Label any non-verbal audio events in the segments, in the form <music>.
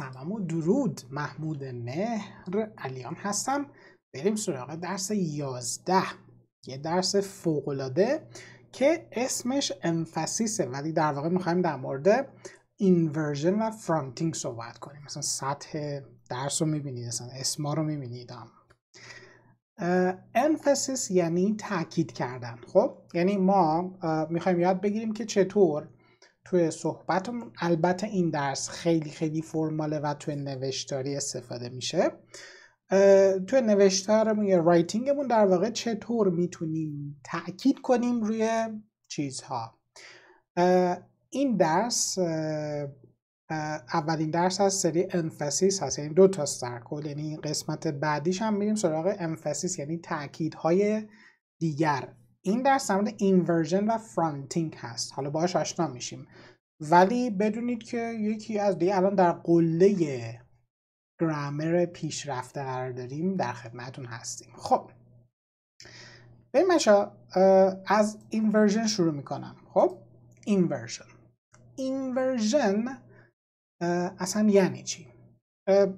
سلام و درود محمود مهر علیان هستم بریم سراغ درس 11 یه درس فوقلاده که اسمش انفسیسه ولی در واقع میخوایم در مورد اینورژن و فرانتینگ صحبت کنیم مثلا سطح درس رو میبینید مثلا اسما رو میبینید انفسیس یعنی تاکید کردن خب یعنی ما میخوایم یاد بگیریم که چطور توی صحبتمون البته این درس خیلی خیلی فرماله و توی نوشتاری استفاده میشه توی نوشتارمون یا رایتینگمون در واقع چطور میتونیم تاکید کنیم روی چیزها این درس اولین درس از سری انفسیس هست یعنی دو تا سرکل یعنی قسمت بعدیش هم میریم سراغ انفسیس یعنی تاکیدهای دیگر این در مورد اینورژن و فرانتینگ هست حالا باهاش آشنا میشیم ولی بدونید که یکی از دیگه الان در قله گرامر پیشرفته قرار داریم در خدمتون هستیم خب به مشا از اینورژن شروع میکنم خب اینورژن اینورژن اصلا یعنی چی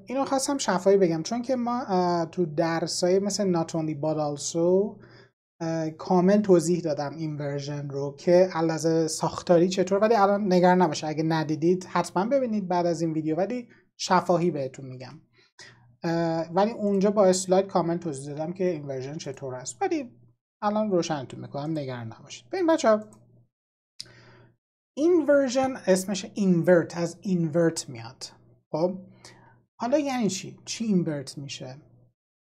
اینو خواستم شفایی بگم چون که ما تو درسای مثل not only but also کامل توضیح دادم این ورژن رو که علاوه ساختاری چطور ولی الان نگران نباشه اگه ندیدید حتما ببینید بعد از این ویدیو ولی شفاهی بهتون میگم ولی اونجا با اسلاید کامل توضیح دادم که این ورژن چطور است ولی الان روشنتون میکنم نگران نباشید ببین بچه ها این ورژن اسمش اینورت از اینورت میاد خب حالا یعنی چی چی اینورت میشه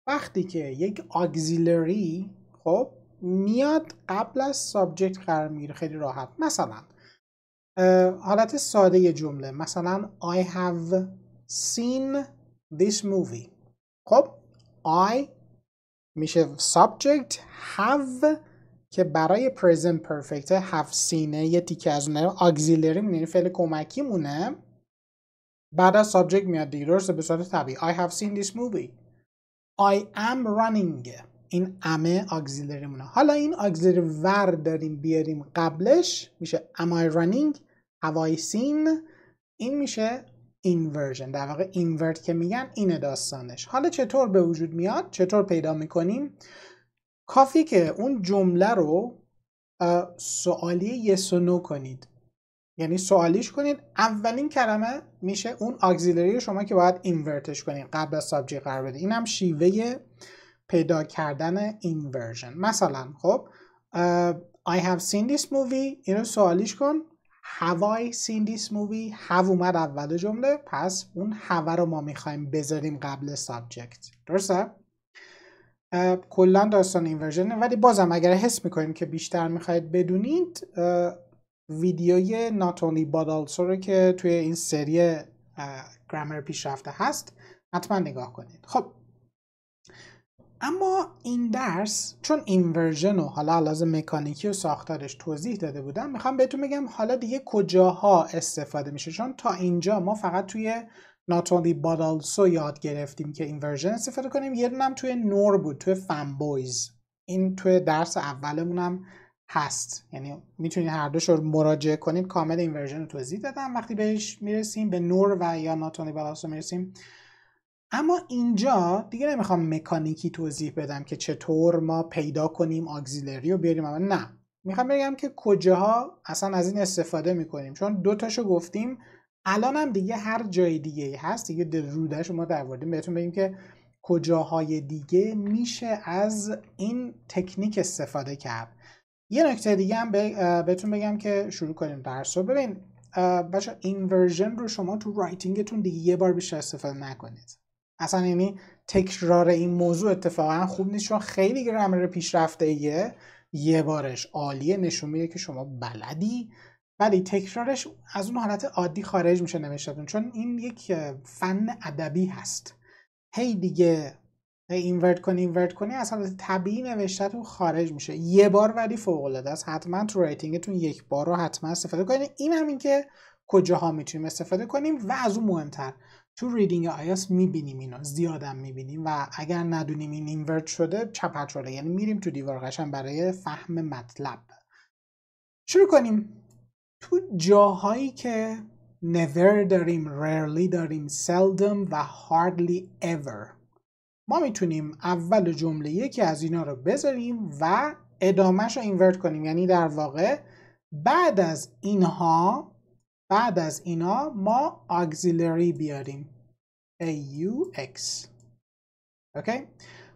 وقتی که یک آگزیلری خب میاد قبل از سابجکت قرار میگیره خیلی راحت مثلا حالت ساده جمله مثلا I have seen this movie خب I میشه subject have که برای present perfect have seenه یه تیکه از اونه auxiliary میدین فعل کمکی مونه بعد از subject میاد دیگه درسته به صورت طبیعی I have seen this movie I am running این امه مونه حالا این آگزیلری ور داریم بیاریم قبلش میشه am I running have I seen این میشه inversion در واقع invert که میگن اینه داستانش حالا چطور به وجود میاد چطور پیدا میکنیم کافی که اون جمله رو سوالی yes و no کنید یعنی سوالیش کنید اولین کلمه میشه اون آگزیلری شما که باید اینورتش کنید قبل از سابجکت قرار بده اینم شیوه پیدا کردن این ورژن مثلا خب I have seen this movie اینو سوالیش کن Have I seen this movie Have اومد اول جمله پس اون have رو ما میخوایم بذاریم قبل سابجکت درسته؟ کلا داستان این ورژن. ولی بازم اگر حس میکنیم که بیشتر میخواید بدونید ویدیوی Not Only But Also رو که توی این سری گرامر پیشرفته هست حتما نگاه کنید خب اما این درس چون اینورژن و حالا لازم مکانیکی و ساختارش توضیح داده بودم میخوام بهتون بگم حالا دیگه کجاها استفاده میشه چون تا اینجا ما فقط توی not only but یاد گرفتیم که اینورژن استفاده کنیم یه دونم توی نور بود توی فنبویز این توی درس اولمونم هست یعنی میتونید هر دوش رو مراجعه کنید کامل اینورژن رو توضیح دادم وقتی بهش میرسیم به نور و یا not only میرسیم اما اینجا دیگه نمیخوام مکانیکی توضیح بدم که چطور ما پیدا کنیم آگزیلری رو بیاریم اما نه میخوام بگم که کجاها اصلا از این استفاده میکنیم چون دوتاشو گفتیم الان هم دیگه هر جای دیگه هست دیگه در شما ما در وردیم بهتون بگیم که کجاهای دیگه میشه از این تکنیک استفاده کرد یه نکته دیگه هم بهتون بگم که شروع کنیم درس رو ببین بچه اینورژن رو شما تو رایتینگتون دیگه یه بار بیشتر استفاده نکنید اصلا یعنی تکرار این موضوع اتفاقا خوب نیست چون خیلی گرامر پیشرفته ایه یه بارش عالیه نشون میده که شما بلدی ولی تکرارش از اون حالت عادی خارج میشه نوشتتون چون این یک فن ادبی هست هی دیگه اینورت کنی اینورت کنی از حالت طبیعی نوشتتون خارج میشه یه بار ولی فوق العاده است حتما تو رایتینگتون یک بار رو حتما استفاده کنید این همین که کجاها میتونیم استفاده کنیم و از اون مهمتر تو ریدینگ آیاس میبینیم اینو زیادم میبینیم و اگر ندونیم این اینورت شده چپت شده یعنی میریم تو دیوار قشن برای فهم مطلب شروع کنیم تو جاهایی که never داریم rarely داریم seldom و hardly ever ما میتونیم اول جمله یکی از اینا رو بذاریم و ادامهش رو اینورت کنیم یعنی در واقع بعد از اینها بعد از اینا ما auxiliary بیاریم AUX اوکی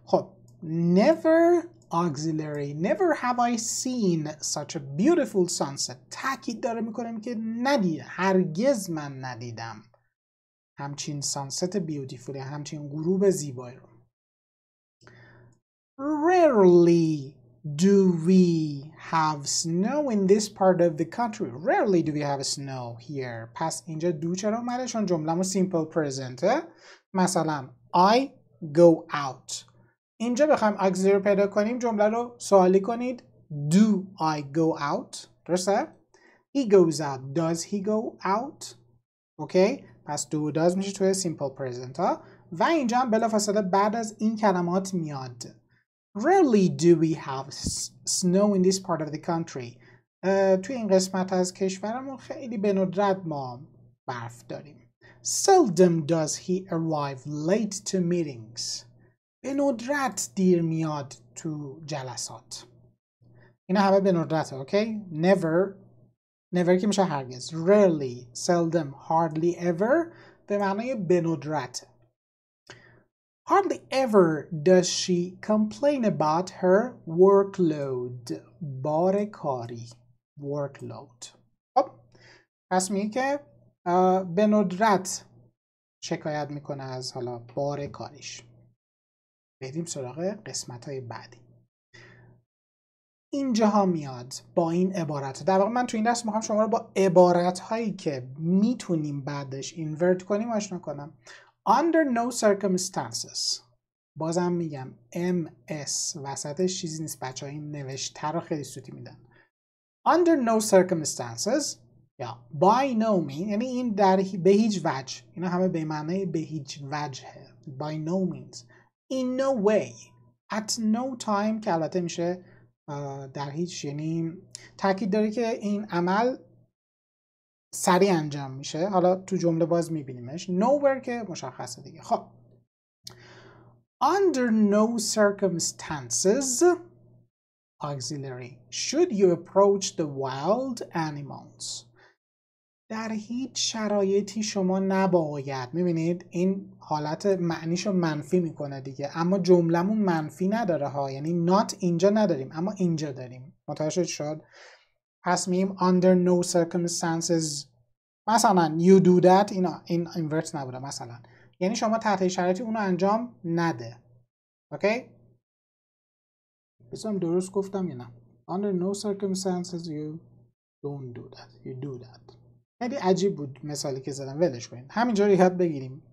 خب never auxiliary never have I seen such a beautiful sunset تاکید داره میکنم که ندید هرگز من ندیدم همچین سانست بیوتیفولی همچین غروب زیبایی رو rarely do we have snow in this part of the country. Rarely do we have snow here. پس اینجا do چرا اومده؟ چون simple present. مثلا I go out. اینجا بخوایم auxiliary پیدا کنیم جمله رو سوالی کنید. Do I go out? درسته؟ He goes out. Does he go out? Okay. پس do does میشه توی simple present ها. و اینجا هم بلافاصله بعد از این کلمات میاد. Rarely do we have snow in this part of the country. توی این قسمت از کشورمون خیلی به ندرت ما برف داریم. Seldom does he arrive late to meetings. به ندرت دیر میاد تو جلسات. اینا همه به ندرت اوکی؟ Never never که میشه هرگز rarely seldom hardly ever به معنای به Hardly ever does she complain about her workload بار کاری workload خب پس میگه که به ندرت شکایت میکنه از حالا بار کاریش بریم سراغ قسمت های بعدی ها میاد با این عبارت در واقع من تو این دست میخوام شما رو با عبارت هایی که میتونیم بعدش اینورت کنیم آشنا کنم under no circumstances بازم میگم MS وسطش چیزی نیست بچه ها این نوشته رو خیلی سوتی میدن under no circumstances یا by no means یعنی این در به هیچ وجه اینا همه به معنی به هیچ وجهه by no means in no way at no time که البته میشه در هیچ یعنی تاکید داره که این عمل سریع انجام میشه حالا تو جمله باز میبینیمش nowhere که مشخصه دیگه خب under no circumstances auxiliary should you approach the wild animals در هیچ شرایطی شما نباید میبینید این حالت معنیشو منفی میکنه دیگه اما جملمون منفی نداره ها یعنی not اینجا نداریم اما اینجا داریم متوجه شد پس میگیم under no circumstances مثلا you do that این این اینورت نبوده مثلا یعنی شما تحت شرایطی اونو انجام نده اوکی بسیارم درست گفتم یا نه under no circumstances you don't do that you do that خیلی عجیب بود مثالی که زدم ولش کنیم همینجا رو یاد بگیریم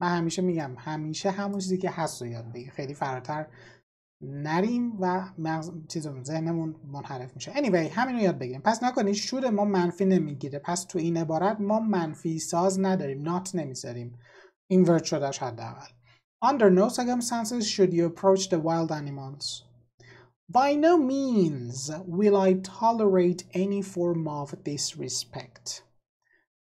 من همیشه میگم همیشه همون چیزی که هست رو یاد بگیر خیلی فراتر نریم و مغز چیز ذهنمون منحرف میشه anyway همین رو یاد بگیریم پس نکنید شود ما منفی نمیگیره پس تو این عبارت ما منفی ساز نداریم نات نمیذاریم اینورت شدهش اول Under no circumstances should you approach the wild animals. By no means will I tolerate any form of disrespect.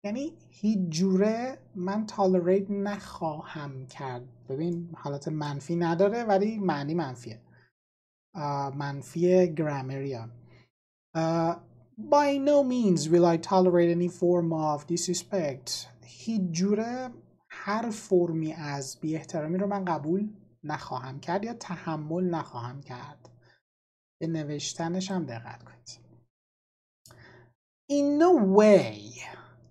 یعنی هیچ جوره من تالریت نخواهم کرد ببین حالت منفی نداره ولی معنی منفیه منفی گرامریان by no means will I tolerate any form of disrespect هیچ جوره هر فرمی از بی احترامی رو من قبول نخواهم کرد یا تحمل نخواهم کرد به نوشتنش هم دقت کنید in no way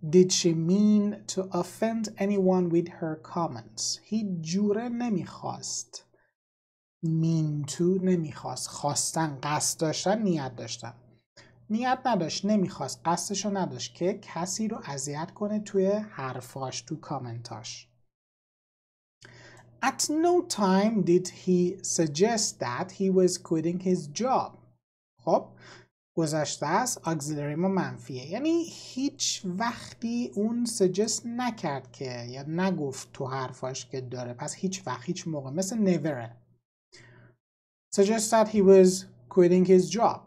Did she mean to offend anyone with her comments? هیچ جوره نمیخواست. مین تو نمیخواست. خواستن قصد داشتن نیت داشتن. نیت نداشت نمیخواست قصدش رو نداشت که کسی رو اذیت کنه توی حرفاش تو کامنتاش At no time did he suggest that he was quitting his job خب گذاشته است آگزیلری ما منفیه یعنی هیچ وقتی اون سجست نکرد که یا نگفت تو حرفاش که داره پس هیچ وقت هیچ موقع مثل never suggest that he was quitting his job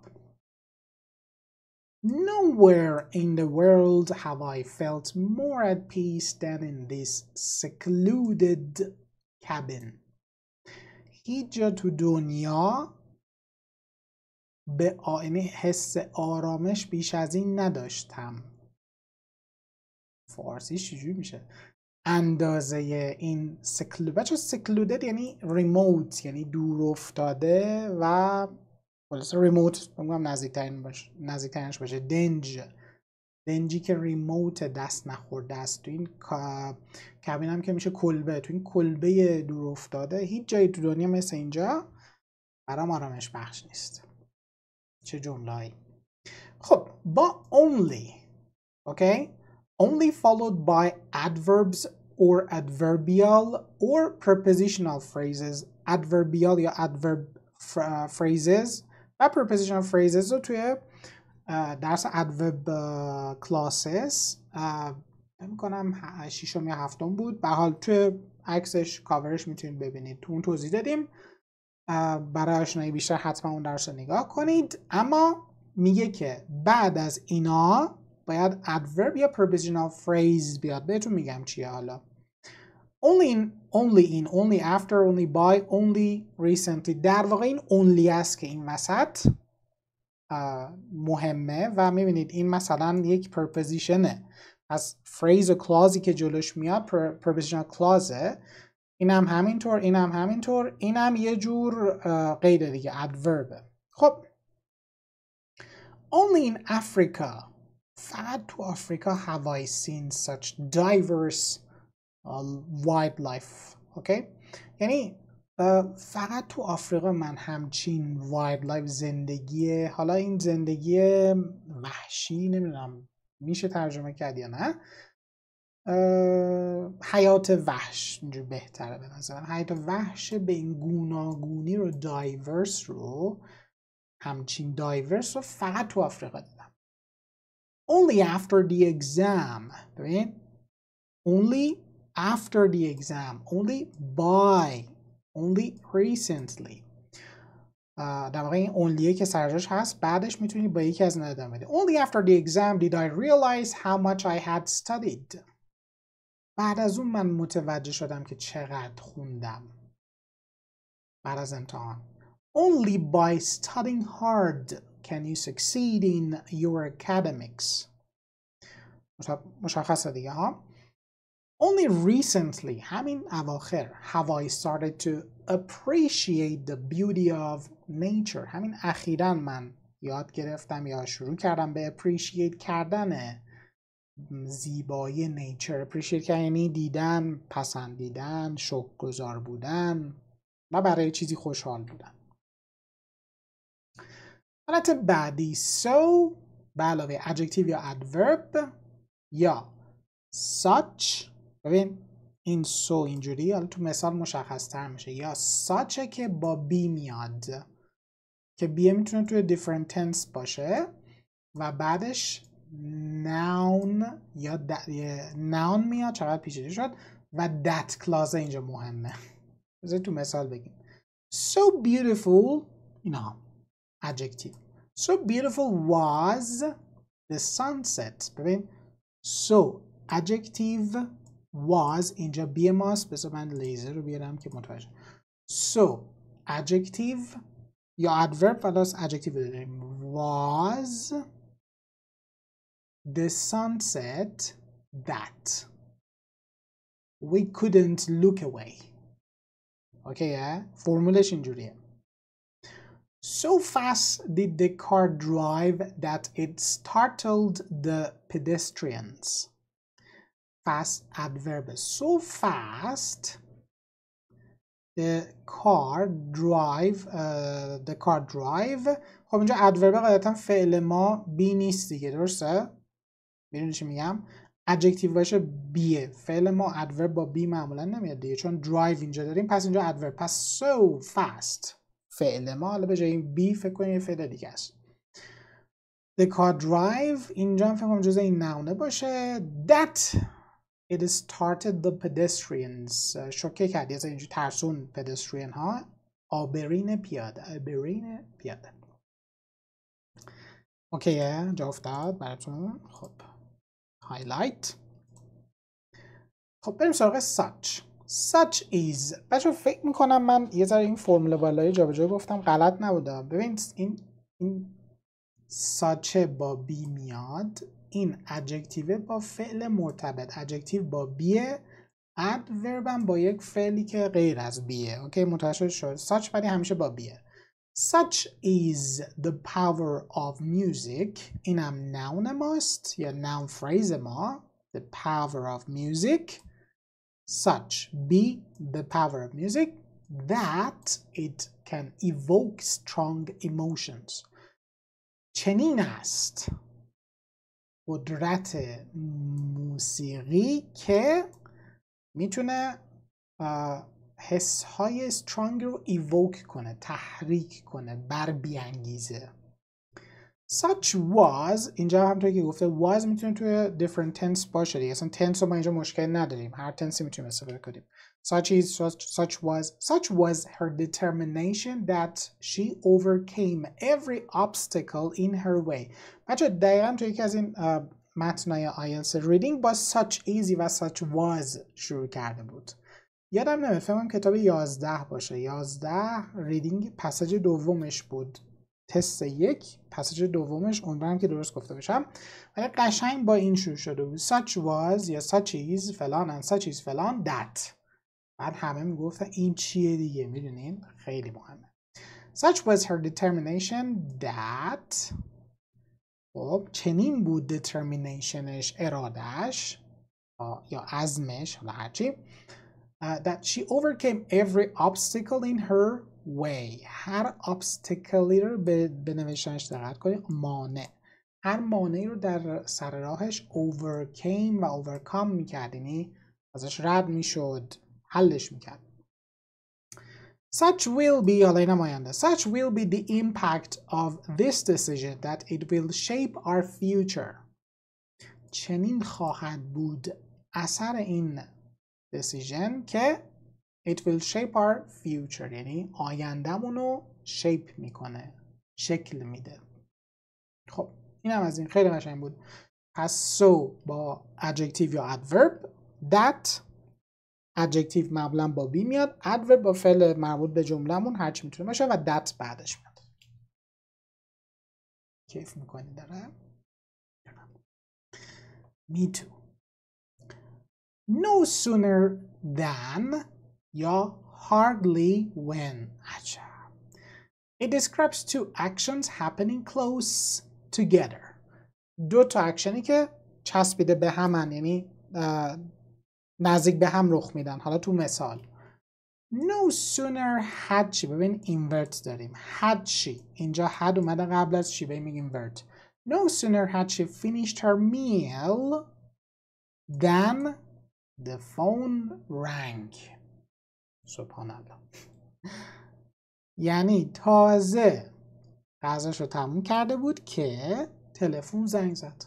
Nowhere in the world have I felt more at peace than in this secluded cabin. هیچ جا تو دنیا به آینه حس آرامش بیش از این نداشتم فارسی چجوری میشه اندازه این سکلو بچه سکلودد یعنی ریموت یعنی دور افتاده و خلاصه ریموت بگم نزدیکترین باشه باشه دنج دنجی که ریموت دست نخورده است تو این کابین هم که میشه کلبه تو این کلبه دور افتاده هیچ جایی تو دنیا مثل اینجا برام آرامش بخش نیست چه جمله‌ای خب با only Okay only followed by adverbs or adverbial or prepositional phrases adverbial یا adverb phrases و prepositional phrases رو توی درس adverb classes نمی کنم ششم یا هفتم بود به حال توی عکسش کاورش میتونید ببینید تو اون توضیح دادیم برای آشنایی بیشتر حتما اون درس رو نگاه کنید اما میگه که بعد از اینا باید adverb یا provisional phrase بیاد بهتون میگم چیه حالا only in, only in, only after, only by, only recently در واقع این only است که این وسط مهمه و میبینید این مثلا یک پرپوزیشنه از phrase و clause که جلوش میاد prepositional clause، اینم همینطور اینم همینطور اینم یه جور قیده دیگه ادوربه خب Only in Africa فقط تو آفریقا have I seen such diverse wildlife okay? یعنی فقط تو آفریقا من همچین wildlife زندگی حالا این زندگی وحشی نمیدونم میشه ترجمه کرد یا نه حیات وحش بهتره به نظرم حیات وحش به این گوناگونی رو دایورس رو همچین دایورس رو فقط تو آفریقا دیدم only after the exam ببین only after the exam only by only recently در واقع این اونلیه که سرجاش هست بعدش میتونی با یکی از اینا بدی only after the exam did I realize how much I had studied بعد از اون من متوجه شدم که چقدر خوندم بعد از امتحان Only by studying hard can you succeed in your academics مشخصه دیگه ها Only recently, همین اواخر, have I started to appreciate the beauty of nature. همین اخیرا من یاد گرفتم یا شروع کردم به appreciate کردن زیبایی نیچر اپریشیت کردن یعنی دیدن پسندیدن گذار بودن و برای چیزی خوشحال بودن حالت بعدی so به علاوه adjective یا ادورب یا ساچ ببین این so اینجوری حالا تو مثال مشخص تر میشه یا such که با بی میاد که بیه میتونه توی different tense باشه و بعدش ناون یا ناون میاد چقدر پیچیده شد و دت کلازه اینجا مهمه بذار تو مثال بگیم so beautiful اینها adjective so beautiful was the sunset ببین so adjective was اینجا بی ماست بذار من لیزر رو بیارم که متوجه so adjective یا adverb از adjective داریم was the sunset that we couldn't look away okay yeah formulation جوریه so fast did the car drive that it startled the pedestrians. Fast adverb. So fast the car drive uh, the car drive خب اینجا ادورب قاعدتا فعل ما بی نیست دیگه درسته میدونی چی میگم ادجکتیو باشه بیه فعل ما ادورب با بی معمولا نمیاد دیگه چون درایو اینجا داریم پس اینجا ادورب پس so fast فعل ما حالا به جای این بی فکر یه فعل دیگه است the car drive اینجا هم فکر کنم جزء این نونه باشه that it started the pedestrians شوکه کرد یعنی اینجا ترسون پدسترین ها آبرین پیاده آبرین پیاده اوکیه جا افتاد براتون خب highlight خب بریم سراغ such such is بچه فکر میکنم من یه ذره این فرمول بالایی جای گفتم غلط نبوده ببین این این ساچه با بی میاد این ادجکتیو با فعل مرتبط ادجکتیو با بیه ادوربم با یک فعلی که غیر از بیه اوکی متوجه شد ساچ ولی همیشه با بیه Such is the power of music. in نون ماست یا noun phrase ما. The power of music. Such be the power of music that it can evoke strong emotions. چنین است قدرت موسیقی که میتونه حس های استرانگ رو ایووک کنه تحریک کنه بر بیانگیزه such was اینجا توی که گفته was میتونه توی different tense باشه دیگه اصلا tense رو ما اینجا مشکل نداریم هر تنسی میتونیم استفاده کنیم such is such, such was such was her determination that she overcame every obstacle in her way بچه دقیقا توی یکی از این متنای آیلتس ریدینگ با such easy و such was شروع کرده بود یادم نمیاد فهمم کتاب 11 باشه 11 ریدینگ پسج دومش بود تست یک پسج دومش امیدوارم که درست گفته باشم ولی قشنگ با این شروع شده بود such was یا such is فلان and such is فلان that بعد همه میگفتن این چیه دیگه میدونین خیلی مهمه such was her determination that خب چنین بود determinationش ارادش یا عزمش حالا هرچی uh, that she overcame every obstacle in her way هر obstacle رو به, به نوشتنش دقت کنید مانع هر مانعی رو در سر راهش overcame و overcome میکرد یعنی ازش رد میشد حلش میکرد Such will be حالا اینم آینده Such will be the impact of this decision that it will shape our future چنین خواهد بود اثر این decision که it will shape our future یعنی آیندهمون رو شیپ میکنه شکل میده خب این هم از این خیلی قشنگ بود پس so با adjective یا adverb that adjective معمولا با بی میاد adverb با فعل مربوط به جملهمون هرچی میتونه باشه و that بعدش میاد کیف میکنی داره می no sooner than یا hardly when acha. It describes two actions happening close together دو تا اکشنی که چسبیده به همن یعنی نزدیک به هم رخ میدن حالا تو مثال No sooner had she ببین invert داریم had she اینجا had اومده قبل از she ببین invert No sooner had she finished her meal than The phone rang سبحان الله یعنی تازه قرضش رو تموم کرده بود که تلفن زنگ زد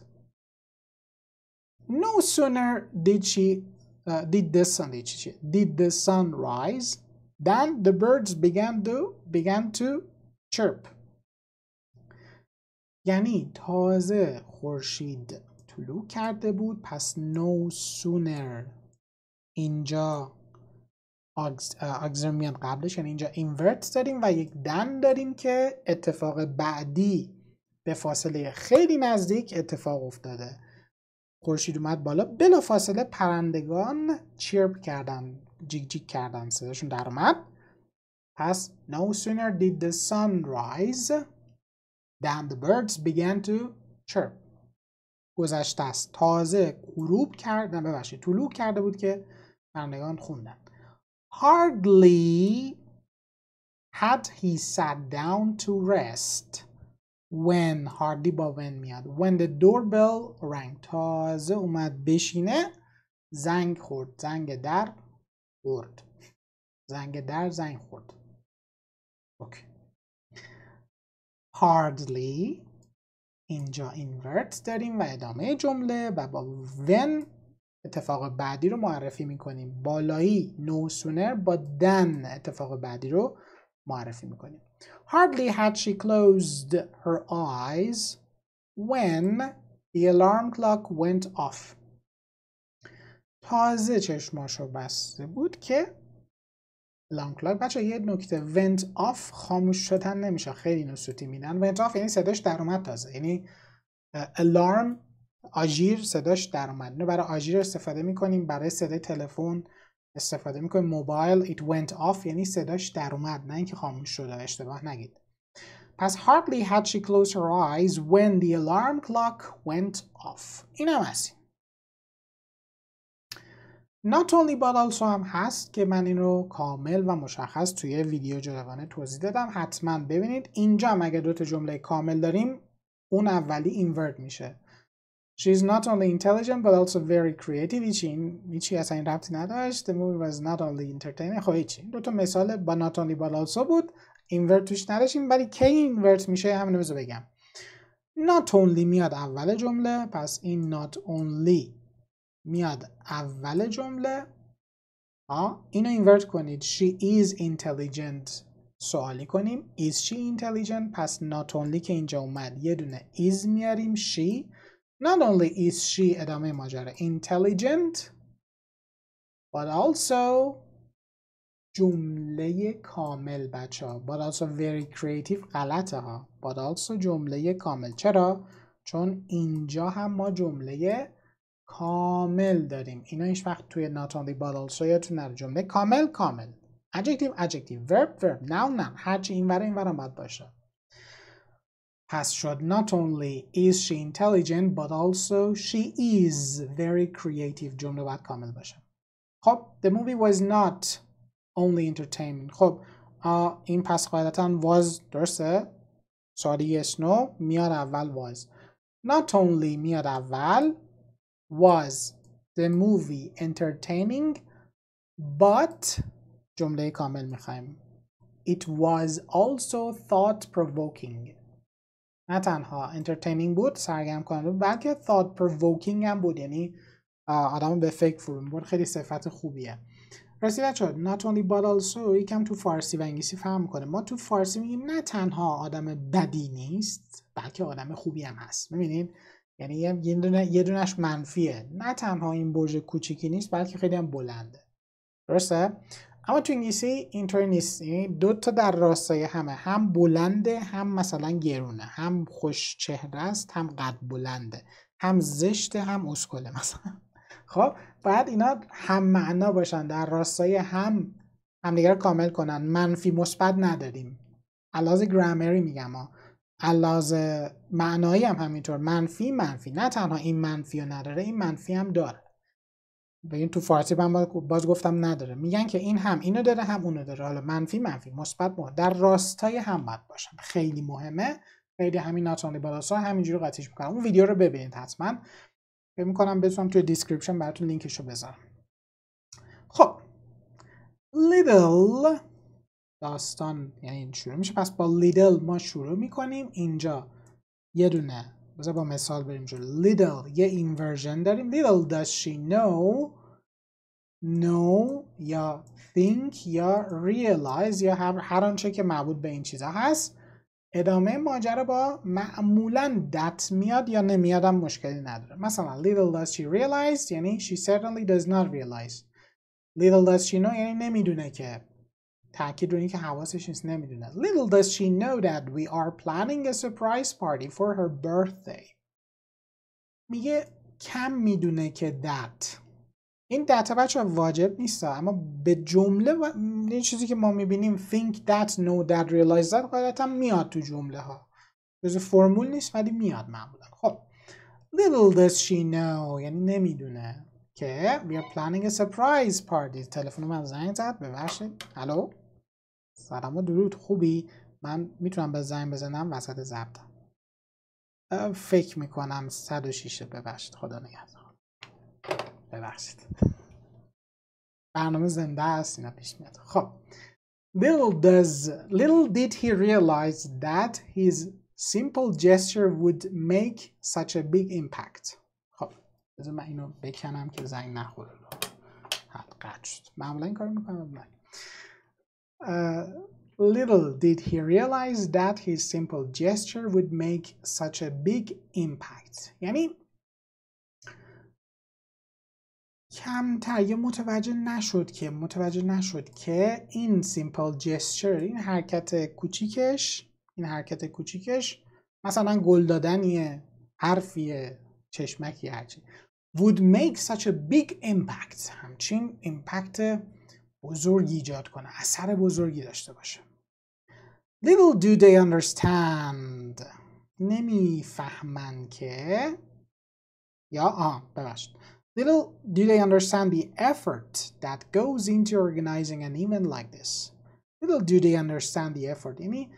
No sooner did she uh, did the sun did, she, did the sun rise than the birds began to began to chirp یعنی تازه خورشید طلوع کرده بود پس نو سونر اینجا آگز میاد قبلش یعنی اینجا اینورت داریم و یک دن داریم که اتفاق بعدی به فاصله خیلی نزدیک اتفاق افتاده خورشید اومد بالا بلا فاصله پرندگان چیرپ کردن جیگ جیگ کردن صداشون در اومد پس نو sooner did the sun rise than the birds began to chirp گذشته است تازه غروب کردن ببخشید طلوع کرده بود که برندگان خوندن hardly had he sat down to rest when hardly با when میاد when the doorbell rang تازه اومد بشینه زنگ خورد زنگ در خورد زنگ در زنگ خورد اوکی okay. hardly اینجا اینورت داریم و ادامه جمله و با when اتفاق بعدی رو معرفی میکنیم بالایی no sooner با then اتفاق بعدی رو معرفی میکنیم hardly had she closed her eyes when the alarm clock went off تازه رو بسته بود که لانگ کلاک بچه یه نکته ونت آف خاموش شدن نمیشه خیلی نسوتی میدن ونت آف یعنی صداش در اومد تازه یعنی الارم آژیر صداش در اومد اینو برای آژیر استفاده میکنیم برای صدای تلفن استفاده میکنیم موبایل ایت went off یعنی صداش در اومد نه اینکه خاموش شده اشتباه نگید پس hardly had she closed her eyes when the alarm clock went off این هم not only but also هم هست که من این رو کامل و مشخص توی ویدیو جداگانه توضیح دادم حتما ببینید اینجا هم اگه دوتا جمله کامل داریم اون اولی اینورت میشه She is not only intelligent but also very creative هیچی این هیچی اصلا این ربطی نداشت The movie was not only entertaining خب هیچی دوتا مثال با not only but also بود اینورت توش نداشتیم ولی کی اینورت میشه همینو بذار بگم not only میاد اول جمله پس این not only میاد اول جمله آه اینو اینورت کنید she is intelligent سوالی کنیم is she intelligent پس not only که اینجا اومد یه دونه is میاریم she not only is she ادامه ماجرا intelligent but also جمله کامل بچه ها but also very creative غلطه ها but also جمله کامل چرا؟ چون اینجا هم ما جمله کامل داریم اینا هیچ وقت توی not only but also یا نره جمله کامل کامل adjective adjective verb verb noun noun هرچی این وره این ورم باید باشه پس شد not only is she intelligent but also she is very creative جمله باید کامل باشه خب the movie was not only entertainment خب این پس قاعدتا was درسته ساری yes no میاد اول was not only میاد اول was the movie entertaining but جمله کامل میخوایم it was also thought provoking نه تنها entertaining بود سرگرم کننده بلکه thought provoking هم بود یعنی آدم به فکر فرو بود خیلی صفت خوبیه راستی شد not only but also یکم تو فارسی و انگلیسی فهم میکنه ما تو فارسی میگیم نه تنها آدم بدی نیست بلکه آدم خوبی هم هست میبینید یعنی یه دونه یه منفیه نه تنها این برج کوچیکی نیست بلکه خیلی هم بلنده درسته اما تو انگلیسی اینطور نیست یعنی دو تا در راستای همه هم بلنده هم مثلا گرونه هم خوش چهره است هم قد بلنده هم زشته هم اسکله مثلا <laughs> خب باید اینا هم معنا باشن در راستای هم همدیگه کامل کنن منفی مثبت نداریم علاوه گرامری میگم ها علاز معنایی هم همینطور منفی منفی نه تنها این منفی رو نداره این منفی هم داره و این تو فارسی من باز گفتم نداره میگن که این هم اینو داره هم اونو داره حالا منفی منفی مثبت ما در راستای هم باید باشن خیلی مهمه خیلی همین ناتانلی بالاسا همینجوری قاطیش میکنم اون ویدیو رو ببینید حتما فکر میکنم بتونم توی دیسکریپشن براتون لینکش رو بذارم خب لیدل داستان یعنی شروع میشه پس با لیدل ما شروع میکنیم اینجا یه دونه بذار با مثال بریم جلو لیدل یه اینورژن داریم لیدل does she know know یا think یا realize یا هر, هر آنچه که مربوط به این چیزا هست ادامه ماجرا با معمولا that میاد یا نمیادم مشکلی نداره مثلا little does she realize یعنی she certainly does not realize little does she know یعنی نمیدونه که تاکید رو که حواسش نیست نمیدونه little does she know that we are planning a surprise party for her birthday میگه کم میدونه که that این that بچه واجب نیست اما به جمله و... این چیزی که ما میبینیم think that know that realize that قاعدتا میاد تو جمله ها جز فرمول نیست ولی میاد معمولا خب little does she know یعنی نمیدونه که we are planning a surprise party تلفن من زنگ زد ببخشید الو سلام و درود خوبی من میتونم به زنگ بزنم وسط ضبطم فکر میکنم 106 ببخشید خدا نگهدار ببخشید برنامه زنده است اینا پیش میاد خب Little does little did he realize that his simple gesture would make such a big impact. خب بذار من اینو بکنم که زنگ نخوره. حد قد شد. معمولا این کار میکنم Uh, little did he realize that his simple gesture would make such a big impact یعنی کمتر یا متوجه نشد که متوجه نشد که این سیمپل gesture این حرکت کوچیکش این حرکت کوچیکش مثلا گل دادنیه حرفیه چشمکی هرچی would make such a big impact همچین امپکت بزرگی ایجاد کنه اثر بزرگی داشته باشه little do they understand نمی فهمن که یا آه ببشت Little do they understand the effort that goes into organizing an event like this. Little do they understand the effort. یعنی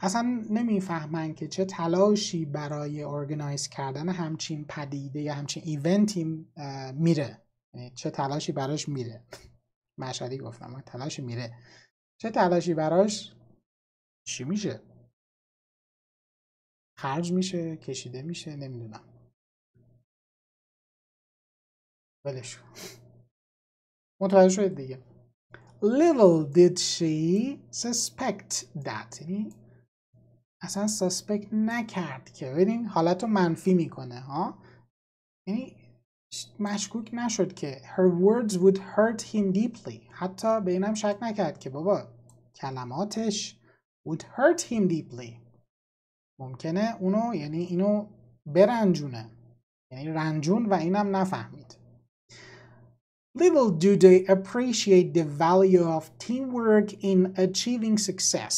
اصلا نمی فهمن که چه تلاشی برای ارگنایز کردن همچین پدیده یا همچین ایونتی میره. یعنی چه تلاشی براش میره. مشهدی گفتم تلاش میره چه تلاشی براش چی میشه خرج میشه کشیده میشه نمیدونم ولش متوجه شد دیگه little did she suspect that یعنی اصلا ساسپکت نکرد که ببین حالت رو منفی میکنه ها یعنی مشکوک نشد که her words would hurt him deeply حتی به اینم شک نکرد که بابا کلماتش would hurt him deeply ممکنه اونو یعنی اینو برنجونه یعنی رنجون و اینم نفهمید Little do they appreciate the value of teamwork in achieving success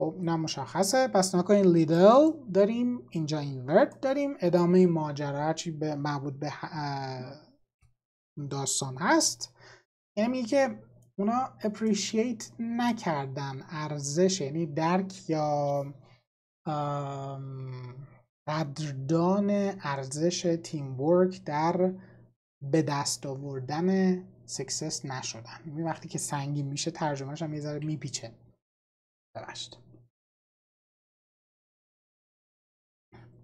خب اینم مشخصه پس نکنین لیدل داریم اینجا اینورت داریم ادامه ماجرا چی به مربوط به داستان هست یعنی که اونا اپریشیت نکردن ارزش یعنی درک یا قدردان ارزش تیم ورک در به دست آوردن سکسس نشدن یعنی وقتی که سنگین میشه ترجمهش هم یه ذره میپیچه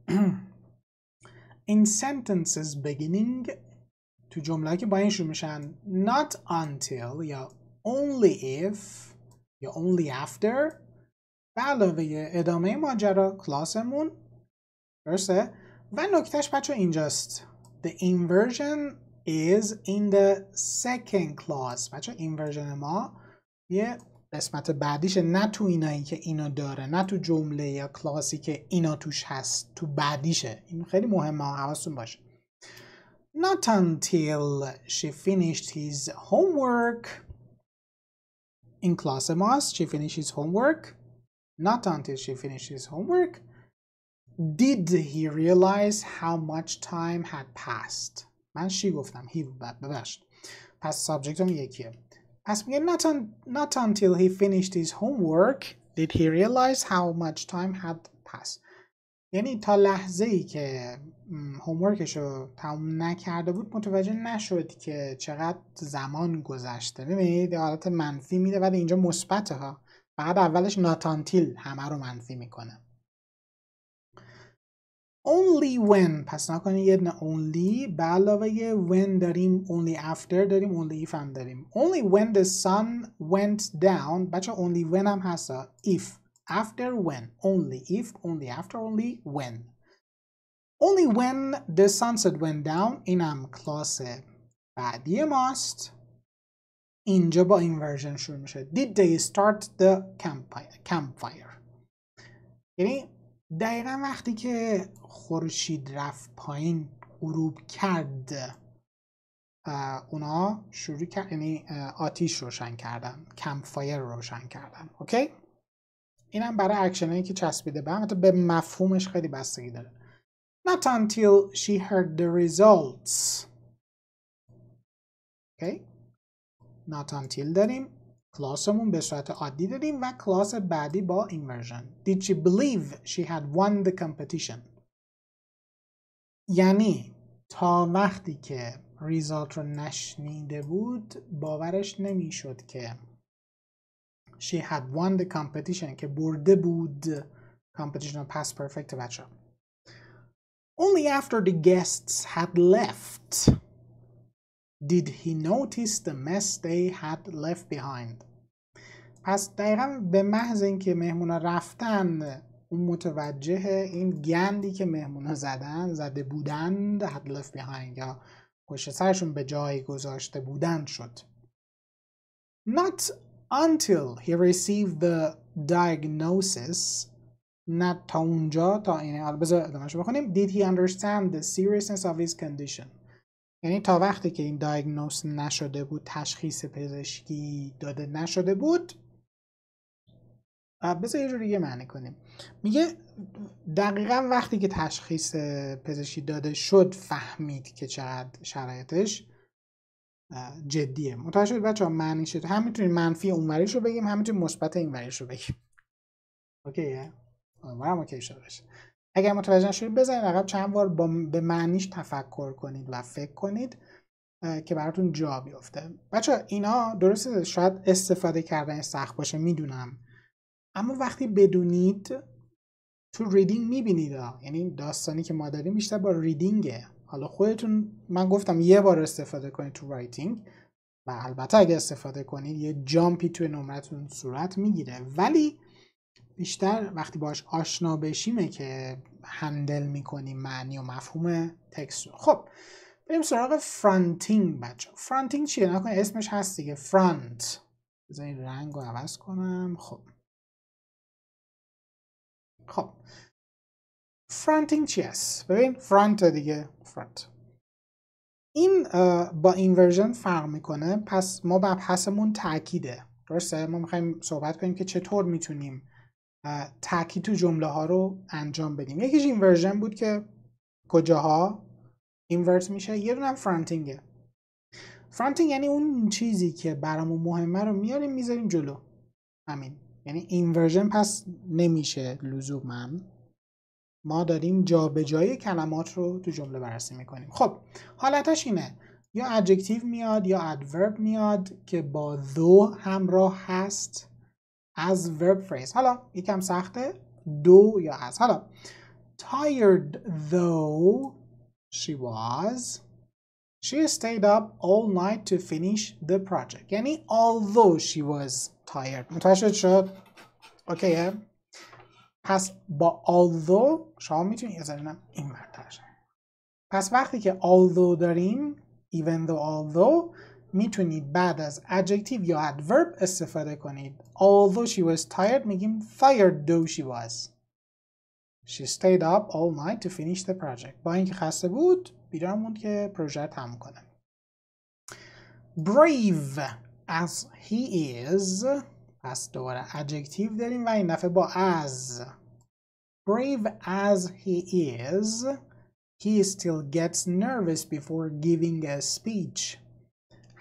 <clears throat> in sentences beginning تو جمله که با این شروع میشن not until یا only if یا only after و علاوه ادامه ماجرا کلاسمون درسته و نکتهش بچه اینجاست the inversion is in the second clause بچه اینورژن ما یه قسمت بعدیشه نه تو اینایی که اینا داره نه تو جمله یا کلاسی که اینا توش هست تو بعدیشه این خیلی مهمه حواستون باشه Not until she finished his homework in class ماست she finished his homework Not until she finished his homework Did he realize how much time had passed من she گفتم he بود ببخشید پس سابجکتم یکیه As we not, un not until he finished his homework did he realize how much time had passed. یعنی تا لحظه ای که هومورکش رو تموم نکرده بود متوجه نشد که چقدر زمان گذشته ببینید حالت منفی میده ولی اینجا مثبت ها فقط اولش ناتانتیل همه رو منفی میکنه only when پس نکنید یه only به علاوه when داریم only after داریم only if هم داریم only when the sun went down بچه only when هم هست if after when only if only after only when only when the sunset went down این هم کلاس بعدی ماست اینجا با inversion شروع میشه did they start the campfire, campfire. یعنی دقیقا وقتی که خورشید رفت پایین غروب کرد اونا شروع کرد یعنی آتیش روشن کردن کم فایر روشن کردن اوکی اینم برای هایی که چسبیده به هم به مفهومش خیلی بستگی داره not until she heard the results اوکی not until داریم کلاسمون به صورت عادی داریم و کلاس بعدی با اینورژن Did she believe she had won the competition? یعنی تا وقتی که ریزالت رو نشنیده بود باورش نمیشد که she had won the competition که برده بود competition پس پرفکت بچه Only after the guests had left Did he notice the mess they had left behind? پس دقیقا به محض اینکه مهمون رفتن اون متوجه این گندی که مهمون زدن زده بودند had left behind یا خوش سرشون به جایی گذاشته بودند شد Not until he received the diagnosis نه تا اونجا تا اینه بذار ادامهش بخونیم Did he understand the seriousness of his condition یعنی تا وقتی که این دایگنوز نشده بود تشخیص پزشکی داده نشده بود بذار یه رو یه معنی کنیم میگه دقیقا وقتی که تشخیص پزشکی داده شد فهمید که چقدر شرایطش جدیه متوجه شد بچه ها معنی شد هم میتونیم منفی اونوریش رو بگیم هم میتونیم مثبت اینوریش رو بگیم اوکیه ما اوکی شده بشه. اگر متوجه نشدید بزنید عقب چند بار با به معنیش تفکر کنید و فکر کنید که براتون جا بیفته بچه اینا درسته شاید استفاده کردن سخت باشه میدونم اما وقتی بدونید تو ریدینگ میبینید یعنی داستانی که ما داریم بیشتر با ریدینگه حالا خودتون من گفتم یه بار استفاده کنید تو رایتینگ و البته اگه استفاده کنید یه جامپی توی نمرتون صورت میگیره ولی بیشتر وقتی باش آشنا بشیمه که هندل میکنیم معنی و مفهوم تکست خب بریم سراغ فرانتینگ بچه فرانتینگ چیه نکن اسمش هست دیگه فرانت بذارین رنگ رو عوض کنم خب خب فرانتینگ چی هست ببین فرانت دیگه فرانت این با ورژن فرق میکنه پس ما مبحثمون تاکیده درسته ما میخوایم صحبت کنیم که چطور میتونیم تاکید تو جمله ها رو انجام بدیم یکیش اینورژن بود که کجاها اینورت میشه یه هم فرانتینگه فرانتینگ یعنی اون چیزی که برامون مهمه رو میاریم میذاریم جلو همین یعنی اینورژن پس نمیشه لزوما ما داریم جای کلمات رو تو جمله بررسی میکنیم خب حالتش اینه یا ادجکتیو میاد یا ادورب میاد که با ذو همراه هست از verb phrase حالا یکم سخته دو یا از حالا tired though she was she stayed up all night to finish the project یعنی although she was tired متوجه شد اوکیه پس با although شما میتونید یه این مرتبه پس وقتی که although داریم even though although میتونید بعد از adjective یا adverb استفاده کنید although she was tired میگیم tired though she was she stayed up all night to finish the project با اینکه خسته بود بیدار بود که پروژه تموم کنه brave as he is پس دوباره adjective داریم و این دفعه با as brave as he is he still gets nervous before giving a speech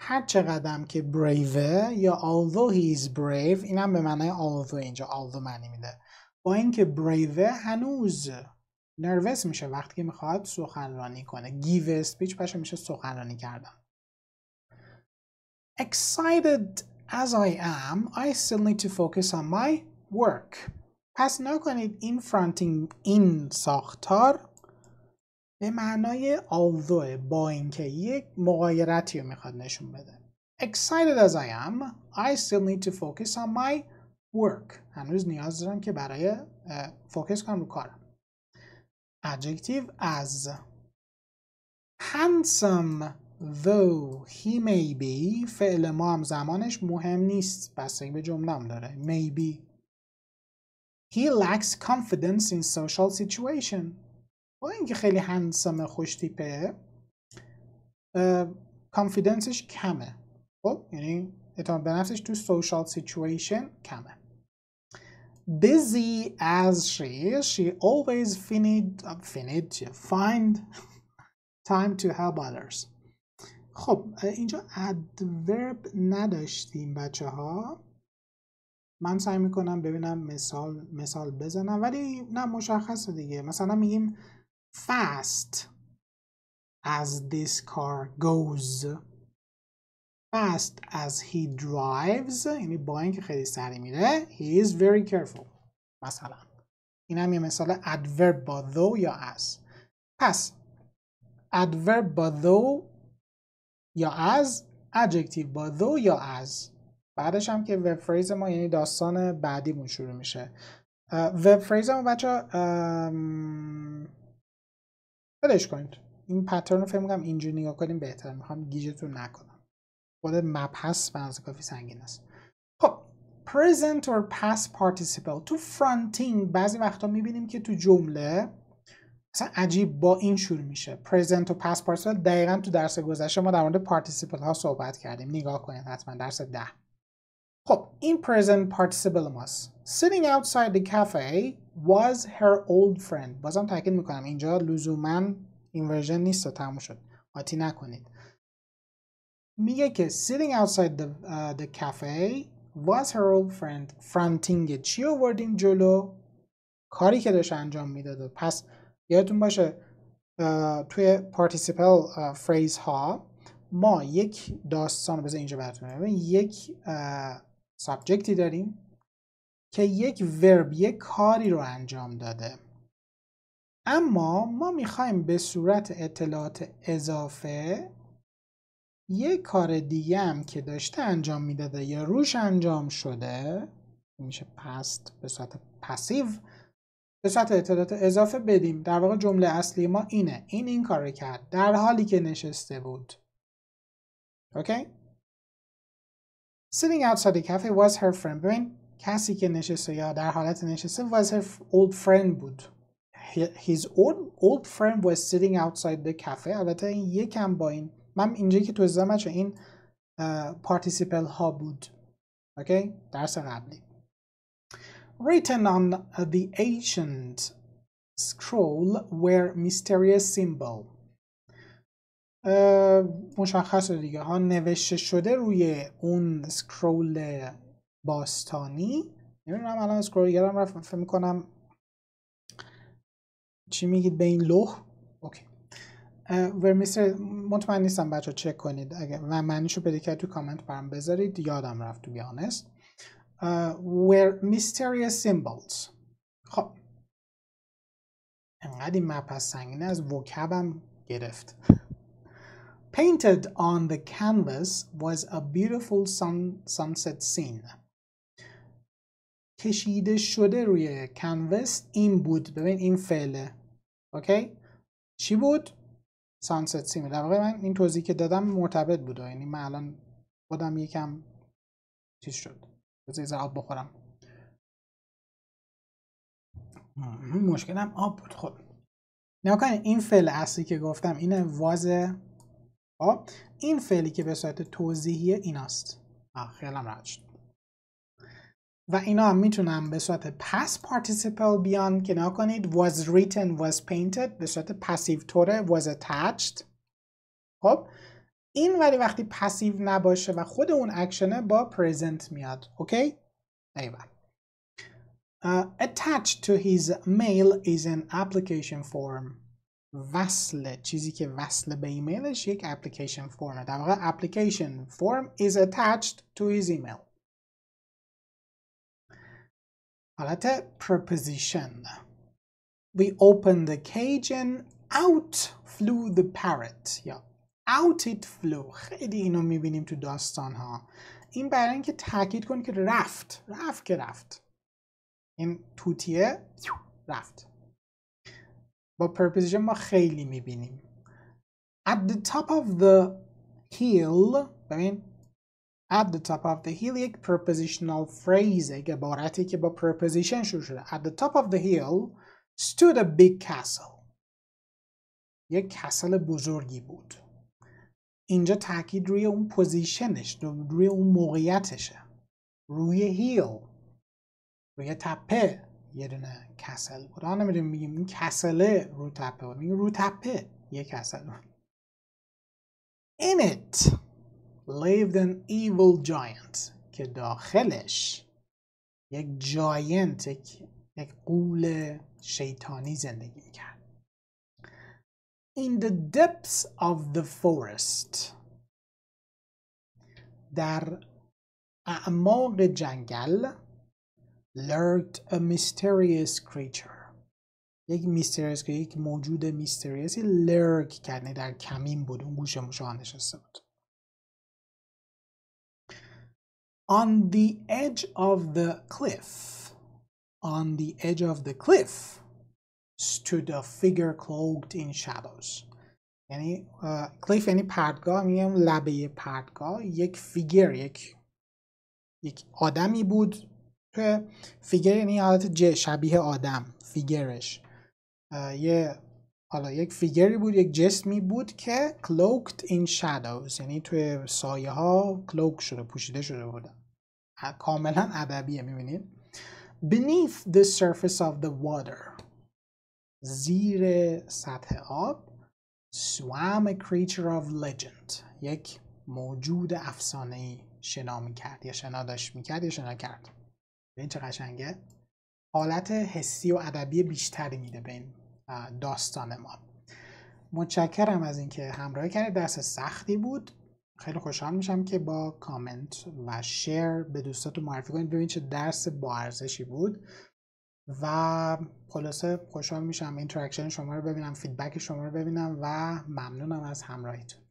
هر قدم که بریوه یا although he is brave اینم به معنای although اینجا although معنی میده با اینکه بریوه هنوز نروس میشه وقتی که میخواد سخنرانی کنه گیو speech پشه میشه سخنرانی کردن excited as I am I still need to focus on my work پس نکنید این fronting این ساختار به معنای although با اینکه یک مغایرتی رو میخواد نشون بده excited as I am I still need to focus on my work هنوز نیاز دارم که برای فوکس کنم رو کارم adjective as handsome though he may be فعل ما هم زمانش مهم نیست بس به جمله هم داره «Maybe.» he lacks confidence in social situation با اینکه خیلی هنسمه خوش تیپه کانفیدنسش کمه خب یعنی اعتماد به نفسش تو سوشال سیچویشن کمه busy as she is, she always finid, finid, find time to help others. خب اینجا adverb نداشتیم بچه ها من سعی میکنم ببینم مثال مثال بزنم ولی نه مشخصه دیگه مثلا میگیم fast as this car goes fast as he drives یعنی با اینکه خیلی سری میره he is very careful مثلا این هم یه مثال adverb با though یا as پس adverb با though یا as adjective با though یا as بعدش هم که web phrase ما یعنی داستان بعدی شروع میشه web phrase ما بچه ولش کنید این پترن رو فکر اینجوری نگاه کنیم بهتر میخوام گیجتون نکنم خود مبحث منظور کافی سنگین است خب present or past participle تو فرانتینگ بعضی وقتا میبینیم که تو جمله مثلا عجیب با این شروع میشه present و past participle دقیقا تو درس گذشته ما در مورد participle ها صحبت کردیم نگاه کنید حتما درس ده خب این present participle ماست sitting outside the cafe was her old friend بازم تاکید میکنم اینجا لزوما ورژن نیست تموم شد قاطی نکنید میگه که sitting outside the, uh, the cafe was her old friend fronting چی آوردیم جلو کاری که داشت انجام میداد پس یادتون باشه uh, توی participle uh, phrase ها ما یک داستان رو بذار اینجا براتون یک سابجکتی uh, داریم که یک ورب یک کاری رو انجام داده اما ما میخوایم به صورت اطلاعات اضافه یک کار دیگه هم که داشته انجام میداده یا روش انجام شده میشه پست به صورت پسیو به صورت اطلاعات اضافه بدیم در واقع جمله اصلی ما اینه این این کار رو کرد در حالی که نشسته بود اوکی Sitting outside the cafe was her friend. کسی که نشسته یا در حالت نشسته was her old friend بود his old, old friend was sitting outside the cafe البته این یکم با این من اینجایی که توضیح دادم بچه این پارتیسیپل ها بود اوکی درس قبلی written on the ancient scroll were mysterious symbol مشخص دیگه ها نوشته شده روی اون سکرول باستانی نمیدونم الان کردم رفت فکر میکنم چی میگید به این لوح اوکی میستر مطمئن نیستم بچه چک کنید اگه و معنیشو پیدا کرد تو کامنت برام بذارید یادم رفت تو بیانست ور mysterious symbols خب انقدر این مپ از سنگینه از وکبم گرفت Painted on the canvas was a beautiful sun sunset scene. کشیده شده روی کنوس این بود ببین این فعله اوکی چی بود سانست در من این توضیح که دادم مرتبط بود یعنی من الان خودم یکم چیز شد بذار آب بخورم مشکلم آب بود خب نگاه این فعل اصلی که گفتم اینه واز آب خب. این فعلی که به صورت توضیحی ایناست خیلی هم و اینا هم میتونم به صورت past participle بیان که کنید was written was painted به صورت پسیو طوره was attached خب این ولی وقتی پسیو نباشه و خود اون اکشنه با present میاد اوکی؟ uh, attached to his mail is an application form وصله چیزی که وصله به ایمیلش یک application form در واقع application form is attached to his email حالت preposition We opened the cage and out flew the parrot یا out it flew خیلی اینو میبینیم تو داستان ها این برای اینکه تاکید کن که رفت رفت که رفت این توتیه رفت با پرپوزیشن ما خیلی میبینیم at the top of the hill ببین at the top of the hill یک prepositional phrase یک عبارتی که با preposition شروع شده at the top of the hill stood a big castle یک کسل بزرگی بود اینجا تاکید روی اون پوزیشنش روی اون موقعیتشه روی هیل روی تپه یه دونه کسل بود آن نمیدونیم میگیم این کسله رو تپه بود میگیم رو تپه یه کسل بود in it lived an evil giant که داخلش یک جاینت یک, قول شیطانی زندگی میکرد in the depths of the forest در اعماق جنگل lurked a mysterious creature یک میستریس که یک موجود میستریسی لرک کرد یعنی در کمین بود اون گوشه مشان نشسته بود on the edge of the cliff. On the edge of the cliff stood a figure cloaked in shadows. یعنی کلیف یعنی پردگاه میگم لبه پردگاه یک فیگر یک یک آدمی بود تو فیگر یعنی حالت جه شبیه آدم فیگرش یه حالا یک فیگری بود یک جسمی بود که cloaked in shadows یعنی توی سایه ها cloak شده پوشیده شده بود کاملا ادبیه میبینید beneath the surface of the water زیر سطح آب swam a creature of legend یک موجود افسانه شنا میکرد یا شنا داشت میکرد یا شنا کرد این چه قشنگه حالت حسی و ادبی بیشتری میده به داستان ما متشکرم از اینکه همراهی کردید درس سختی بود خیلی خوشحال میشم که با کامنت و شیر به دوستاتون معرفی کنید ببینید چه درس با ارزشی بود و خلاصه خوشحال میشم اینتراکشن شما رو ببینم فیدبک شما رو ببینم و ممنونم از همراهیتون